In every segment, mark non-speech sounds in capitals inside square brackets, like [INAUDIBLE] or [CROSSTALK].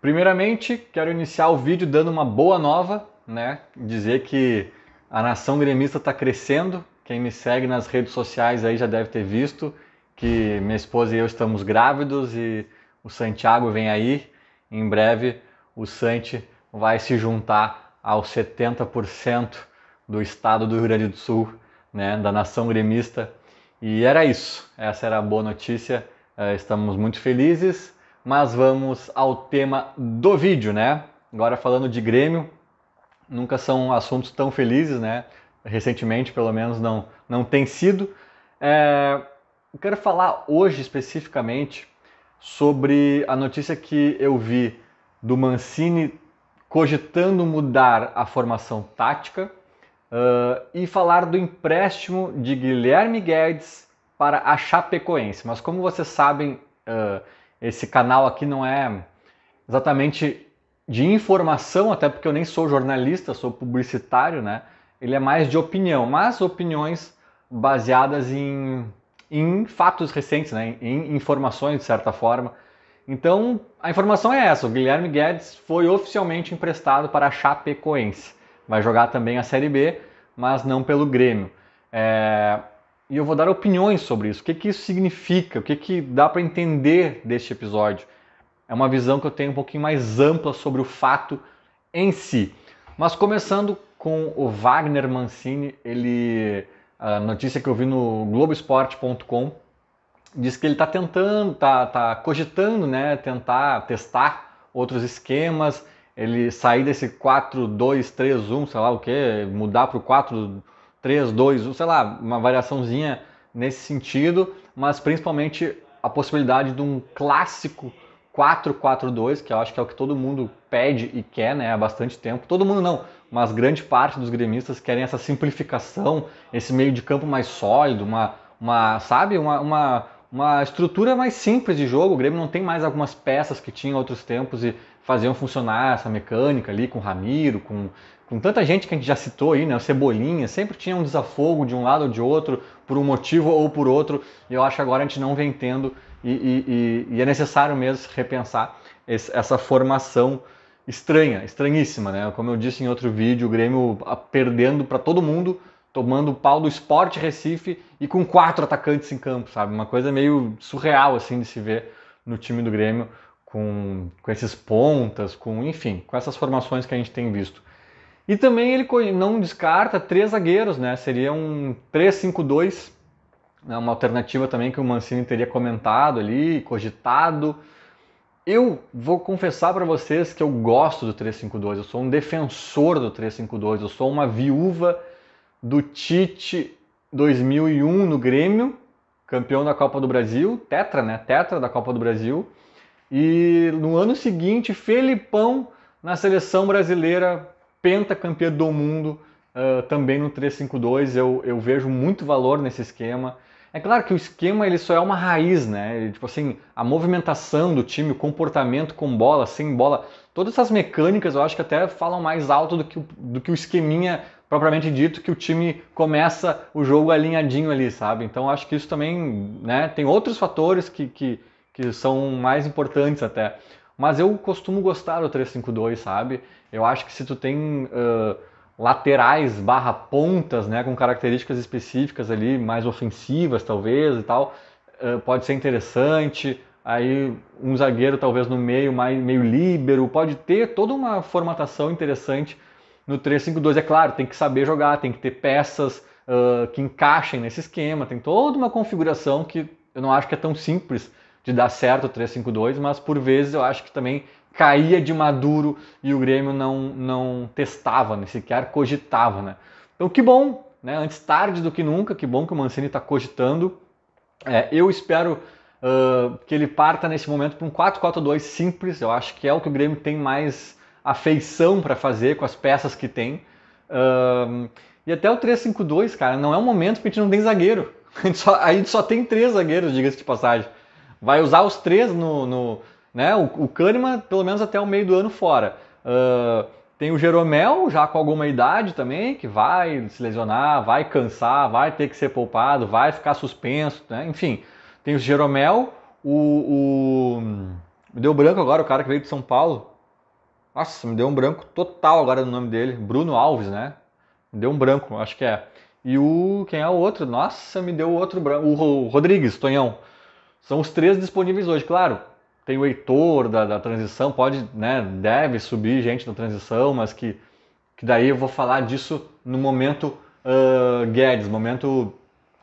Primeiramente, quero iniciar o vídeo dando uma boa nova, né? Dizer que a nação gremista está crescendo. Quem me segue nas redes sociais aí já deve ter visto que minha esposa e eu estamos grávidos e o Santiago vem aí. Em breve o Santi vai se juntar aos 70% do estado do Rio Grande do Sul, né, da nação gremista. E era isso. Essa era a boa notícia. Eh, estamos muito felizes mas vamos ao tema do vídeo, né? Agora falando de Grêmio, nunca são assuntos tão felizes, né? Recentemente, pelo menos, não, não tem sido. É, eu quero falar hoje especificamente sobre a notícia que eu vi do Mancini cogitando mudar a formação tática uh, e falar do empréstimo de Guilherme Guedes para a Chapecoense. Mas como vocês sabem, uh, esse canal aqui não é exatamente de informação, até porque eu nem sou jornalista, sou publicitário, né? Ele é mais de opinião, mas opiniões baseadas em, em fatos recentes, né? em informações de certa forma. Então, a informação é essa: o Guilherme Guedes foi oficialmente emprestado para a Chapecoense. Vai jogar também a Série B, mas não pelo Grêmio. É e eu vou dar opiniões sobre isso. O que, que isso significa? O que, que dá para entender deste episódio? É uma visão que eu tenho um pouquinho mais ampla sobre o fato em si. Mas começando com o Wagner Mancini, ele a notícia que eu vi no Globoesporte.com diz que ele está tentando, está tá cogitando, né, tentar testar outros esquemas, ele sair desse 4-2-3-1, sei lá o que, mudar para o 4 3, 2, 1, sei lá, uma variaçãozinha nesse sentido, mas principalmente a possibilidade de um clássico 4-4-2, que eu acho que é o que todo mundo pede e quer né, há bastante tempo. Todo mundo não, mas grande parte dos gremistas querem essa simplificação, esse meio de campo mais sólido, uma, uma sabe, uma, uma uma estrutura mais simples de jogo. O Grêmio não tem mais algumas peças que tinha outros tempos e faziam funcionar essa mecânica ali com o Ramiro, com, com tanta gente que a gente já citou aí, né? O Cebolinha, sempre tinha um desafogo de um lado ou de outro, por um motivo ou por outro. E eu acho que agora a gente não vem tendo e, e, e, e é necessário mesmo repensar esse, essa formação estranha, estranhíssima, né? Como eu disse em outro vídeo, o Grêmio perdendo para todo mundo tomando o pau do Sport Recife e com quatro atacantes em campo, sabe? Uma coisa meio surreal assim de se ver no time do Grêmio com, com esses pontas, com enfim, com essas formações que a gente tem visto. E também ele não descarta três zagueiros, né? Seria um 3-5-2, né? uma alternativa também que o Mancini teria comentado ali, cogitado. Eu vou confessar para vocês que eu gosto do 3-5-2, eu sou um defensor do 3-5-2, eu sou uma viúva do Tite 2001 no Grêmio, campeão da Copa do Brasil, tetra, né? Tetra da Copa do Brasil. E no ano seguinte, Felipão na seleção brasileira, pentacampeão do mundo, uh, também no 352. Eu, eu vejo muito valor nesse esquema. É claro que o esquema ele só é uma raiz, né? Ele, tipo assim, a movimentação do time, o comportamento com bola, sem bola, todas essas mecânicas eu acho que até falam mais alto do que o, do que o esqueminha propriamente dito que o time começa o jogo alinhadinho ali, sabe? Então acho que isso também, né, tem outros fatores que, que, que são mais importantes até. Mas eu costumo gostar do 352, sabe? Eu acho que se tu tem uh, laterais barra pontas, né, com características específicas ali, mais ofensivas talvez e tal, uh, pode ser interessante aí um zagueiro talvez no meio, mais, meio líbero, pode ter toda uma formatação interessante no 3-5-2. É claro, tem que saber jogar, tem que ter peças uh, que encaixem nesse esquema, tem toda uma configuração que eu não acho que é tão simples de dar certo o 3-5-2, mas por vezes eu acho que também caía de maduro e o Grêmio não, não testava, nem sequer cogitava. Né? Então que bom, né? antes tarde do que nunca, que bom que o Mancini está cogitando. É, eu espero uh, que ele parta nesse momento para um 4-4-2 simples, eu acho que é o que o Grêmio tem mais afeição para fazer com as peças que tem. Um, e até o 352, cara, não é um momento que a gente não tem zagueiro. [LAUGHS] A gente só, a gente só tem três zagueiros, diga-se de passagem. Vai usar os três no. no né? o, o Kahneman, pelo menos até o meio do ano, fora. Uh, tem o Jeromel, já com alguma idade também, que vai se lesionar, vai cansar, vai ter que ser poupado, vai ficar suspenso, né? Enfim, tem o Jeromel, o, o... Hum, deu branco agora, o cara que veio de São Paulo. Nossa, me deu um branco total agora no nome dele. Bruno Alves, né? Me deu um branco, acho que é. E o. Quem é o outro? Nossa, me deu outro branco. O Rodrigues, Tonhão. São os três disponíveis hoje, claro. Tem o Heitor da, da transição, pode, né? Deve subir gente da transição, mas que, que daí eu vou falar disso no momento uh, Guedes, momento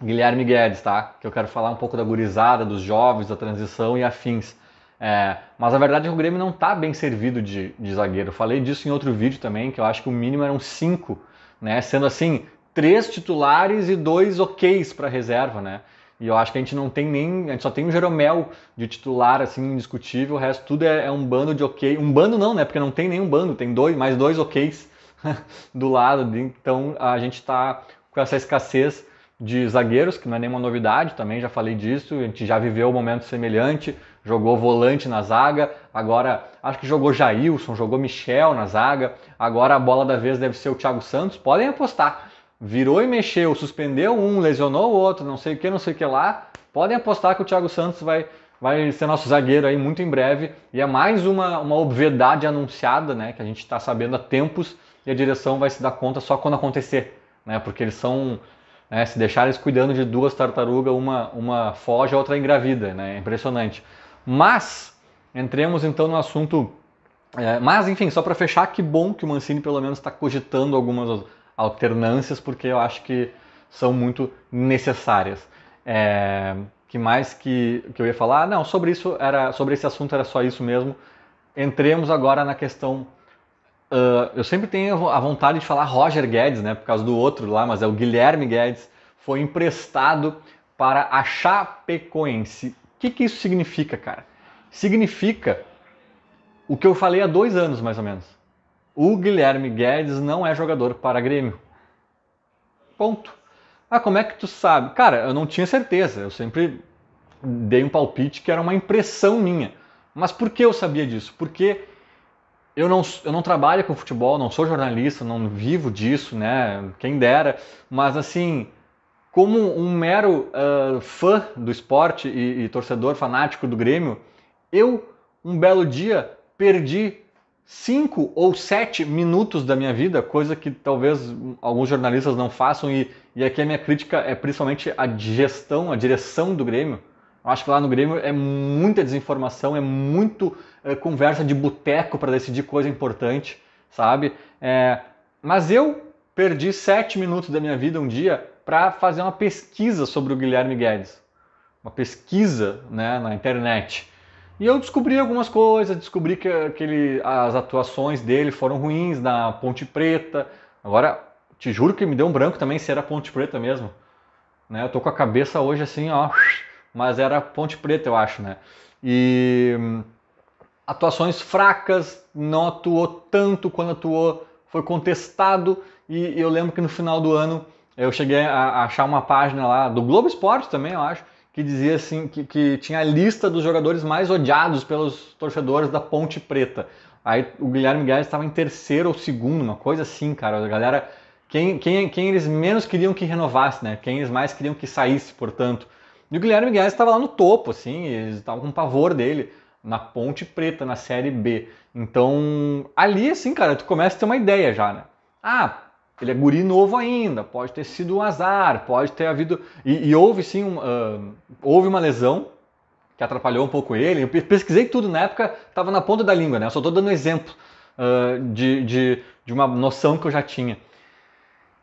Guilherme Guedes, tá? Que eu quero falar um pouco da gurizada, dos jovens, da transição e afins. É, mas a verdade é que o Grêmio não está bem servido de, de zagueiro. falei disso em outro vídeo também, que eu acho que o mínimo eram cinco, né? Sendo assim, três titulares e dois oks para reserva, né? E eu acho que a gente não tem nem. A gente só tem o Jeromel de titular, assim, indiscutível. O resto tudo é, é, um bando de ok. Um bando não, né? Porque não tem nenhum bando, tem dois, mais dois oks [LAUGHS] do lado. Então a gente está com essa escassez de zagueiros, que não é nenhuma novidade, também já falei disso. A gente já viveu um momento semelhante jogou volante na zaga, agora acho que jogou Jailson, jogou Michel na zaga, agora a bola da vez deve ser o Thiago Santos, podem apostar. Virou e mexeu, suspendeu um, lesionou o outro, não sei o que, não sei o que lá. Podem apostar que o Thiago Santos vai, vai ser nosso zagueiro aí muito em breve. E é mais uma, uma obviedade anunciada, né? Que a gente está sabendo há tempos e a direção vai se dar conta só quando acontecer, né? Porque eles são. Né, se deixarem eles cuidando de duas tartarugas, uma, uma foge, a outra é engravida, né? É impressionante. Mas, entremos então no assunto. É, mas, enfim, só para fechar, que bom que o Mancini pelo menos está cogitando algumas alternâncias, porque eu acho que são muito necessárias. É, que mais que, que eu ia falar? Não, sobre isso era sobre esse assunto era só isso mesmo. Entremos agora na questão. Uh, eu sempre tenho a vontade de falar Roger Guedes, né, por causa do outro lá, mas é o Guilherme Guedes foi emprestado para a Chapecoense o que, que isso significa, cara? Significa o que eu falei há dois anos, mais ou menos. O Guilherme Guedes não é jogador para Grêmio. Ponto. Ah, como é que tu sabe? Cara, eu não tinha certeza. Eu sempre dei um palpite que era uma impressão minha. Mas por que eu sabia disso? Porque eu não, eu não trabalho com futebol, não sou jornalista, não vivo disso, né? Quem dera. Mas assim, como um mero uh, fã do esporte e, e torcedor fanático do Grêmio, eu, um belo dia, perdi cinco ou sete minutos da minha vida, coisa que talvez alguns jornalistas não façam, e, e aqui a minha crítica é principalmente a gestão, a direção do Grêmio. Eu acho que lá no Grêmio é muita desinformação, é muito é, conversa de boteco para decidir coisa importante, sabe? É, mas eu perdi sete minutos da minha vida um dia para fazer uma pesquisa sobre o Guilherme Guedes, uma pesquisa né, na internet. E eu descobri algumas coisas, descobri que, aquele, as atuações dele foram ruins na Ponte Preta. Agora, te juro que me deu um branco também se era Ponte Preta mesmo. Né? Eu tô com a cabeça hoje assim, ó, mas era Ponte Preta, eu acho, né? E hum, atuações fracas, não atuou tanto quando atuou, foi contestado e eu lembro que no final do ano eu cheguei a achar uma página lá do Globo Esporte também, eu acho, que dizia assim que, que tinha a lista dos jogadores mais odiados pelos torcedores da Ponte Preta. Aí o Guilherme Guedes estava em terceiro ou segundo, uma coisa assim, cara. A galera, quem, quem, quem eles menos queriam que renovasse, né? Quem eles mais queriam que saísse, portanto. E o Guilherme Guedes estava lá no topo, assim, eles estavam com pavor dele na Ponte Preta, na Série B. Então, ali, assim, cara, tu começa a ter uma ideia já, né? Ah, ele é guri novo ainda, pode ter sido um azar, pode ter havido. E, e houve sim, um, uh, houve uma lesão que atrapalhou um pouco ele. Eu pesquisei tudo na época, estava na ponta da língua, né? Eu só estou dando um exemplo uh, de, de, de uma noção que eu já tinha.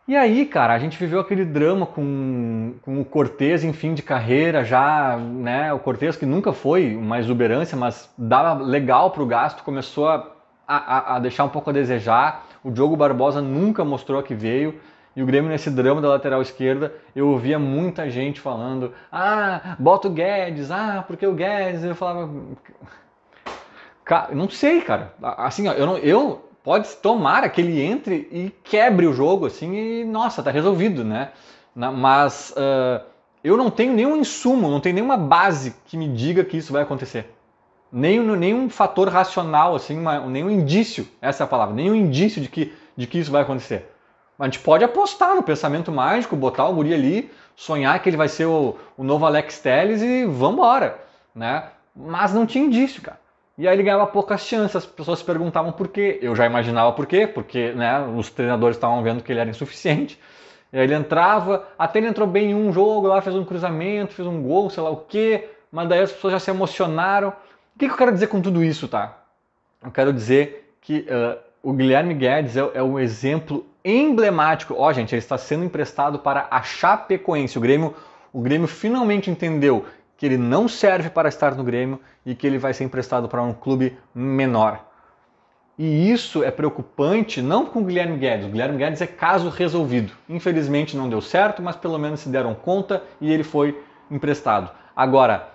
E aí, cara, a gente viveu aquele drama com, com o Cortez em fim de carreira, já, né? O Cortez que nunca foi uma exuberância, mas dava legal para o gasto, começou a, a, a deixar um pouco a desejar. O Diogo Barbosa nunca mostrou que veio. E o Grêmio nesse drama da lateral esquerda, eu ouvia muita gente falando: "Ah, bota o Guedes. Ah, porque o Guedes". Eu falava: "Cara, não sei, cara. Assim, ó, eu não eu pode tomar aquele entre e quebre o jogo assim e nossa, tá resolvido, né? Mas uh, eu não tenho nenhum insumo, não tenho nenhuma base que me diga que isso vai acontecer nenhum, nenhum fator racional, assim, uma, nenhum indício, essa é a palavra, nenhum indício de que, de que isso vai acontecer. A gente pode apostar no pensamento mágico, botar o guri ali, sonhar que ele vai ser o, o novo Alex Telles e vambora, né? Mas não tinha indício, cara. E aí ele ganhava poucas chances, as pessoas se perguntavam por quê. Eu já imaginava por quê, porque né, os treinadores estavam vendo que ele era insuficiente. E aí ele entrava, até ele entrou bem em um jogo lá, fez um cruzamento, fez um gol, sei lá o quê. Mas daí as pessoas já se emocionaram. O que, que eu quero dizer com tudo isso, tá? Eu quero dizer que uh, o Guilherme Guedes é, é um exemplo emblemático. Ó, oh, gente, ele está sendo emprestado para a Chapecoense. O Grêmio, o Grêmio finalmente entendeu que ele não serve para estar no Grêmio e que ele vai ser emprestado para um clube menor. E isso é preocupante não com o Guilherme Guedes. O Guilherme Guedes é caso resolvido. Infelizmente não deu certo, mas pelo menos se deram conta e ele foi emprestado. Agora,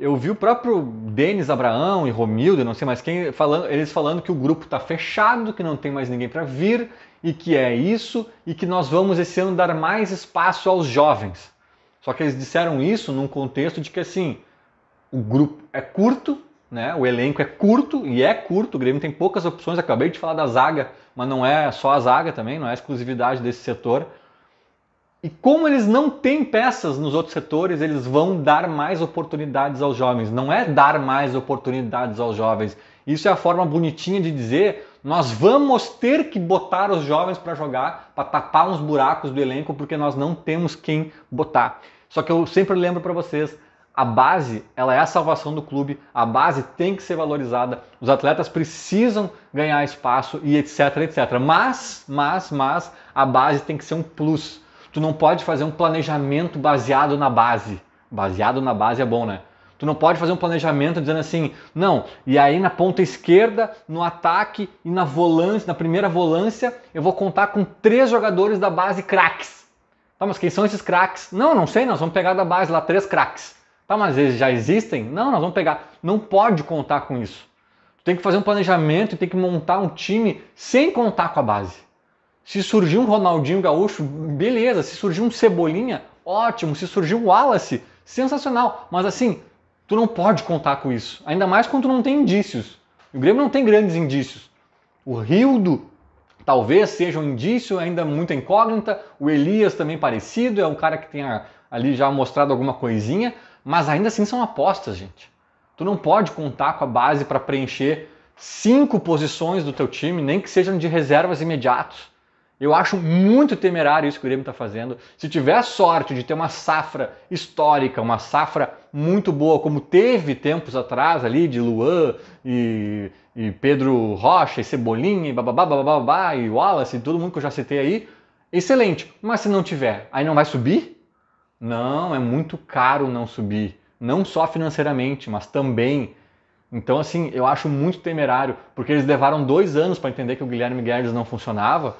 eu vi o próprio Denis Abraão e Romildo, não sei mais quem, falando, eles falando que o grupo está fechado, que não tem mais ninguém para vir e que é isso e que nós vamos esse ano dar mais espaço aos jovens. Só que eles disseram isso num contexto de que assim, o grupo é curto, né? O elenco é curto e é curto, o Grêmio tem poucas opções, acabei de falar da zaga, mas não é só a zaga também, não é exclusividade desse setor. E como eles não têm peças nos outros setores, eles vão dar mais oportunidades aos jovens. Não é dar mais oportunidades aos jovens. Isso é a forma bonitinha de dizer: nós vamos ter que botar os jovens para jogar, para tapar uns buracos do elenco, porque nós não temos quem botar. Só que eu sempre lembro para vocês, a base, ela é a salvação do clube, a base tem que ser valorizada, os atletas precisam ganhar espaço e etc, etc. Mas, mas, mas, a base tem que ser um plus. Tu não pode fazer um planejamento baseado na base. Baseado na base é bom, né? Tu não pode fazer um planejamento dizendo assim, não, e aí na ponta esquerda, no ataque e na volância, na primeira volância, eu vou contar com três jogadores da base craques. Tá, mas quem são esses craques? Não, não sei, nós vamos pegar da base lá três craques. Tá, mas eles já existem? Não, nós vamos pegar. Não pode contar com isso. Tu tem que fazer um planejamento, e tem que montar um time sem contar com a base. Se surgir um Ronaldinho Gaúcho, beleza. Se surgir um Cebolinha, ótimo. Se surgir um Wallace, sensacional. Mas assim, tu não pode contar com isso. Ainda mais quando tu não tem indícios. O Grêmio não tem grandes indícios. O Rildo talvez seja um indício, ainda muito incógnita. O Elias também parecido, é um cara que tenha ali já mostrado alguma coisinha. Mas ainda assim são apostas, gente. Tu não pode contar com a base para preencher cinco posições do teu time, nem que sejam de reservas imediatos. Eu acho muito temerário isso que o Grêmio está fazendo. Se tiver a sorte de ter uma safra histórica, uma safra muito boa, como teve tempos atrás ali, de Luan e, e Pedro Rocha e Cebolinha e bababá, bababá, babá, e Wallace e todo mundo que eu já citei aí, excelente. Mas se não tiver, aí não vai subir? Não, é muito caro não subir. Não só financeiramente, mas também então, assim, eu acho muito temerário, porque eles levaram dois anos para entender que o Guilherme Guedes não funcionava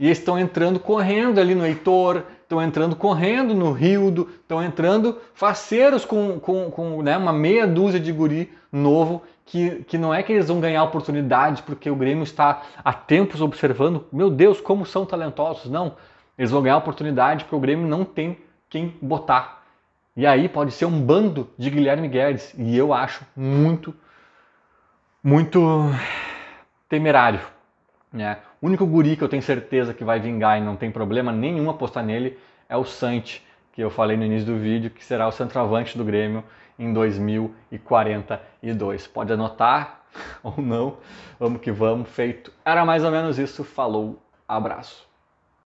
e estão entrando correndo ali no Heitor, estão entrando correndo no Rildo, estão entrando faceiros com, com, com né, uma meia dúzia de guri novo, que, que não é que eles vão ganhar oportunidade porque o Grêmio está há tempos observando, meu Deus, como são talentosos. Não, eles vão ganhar oportunidade porque o Grêmio não tem quem botar. E aí pode ser um bando de Guilherme Guedes. E eu acho muito, muito temerário. Né? O único guri que eu tenho certeza que vai vingar e não tem problema nenhum apostar nele é o Santi, que eu falei no início do vídeo, que será o centroavante do Grêmio em 2042. Pode anotar [LAUGHS] ou não, vamos que vamos, feito. Era mais ou menos isso, falou, abraço.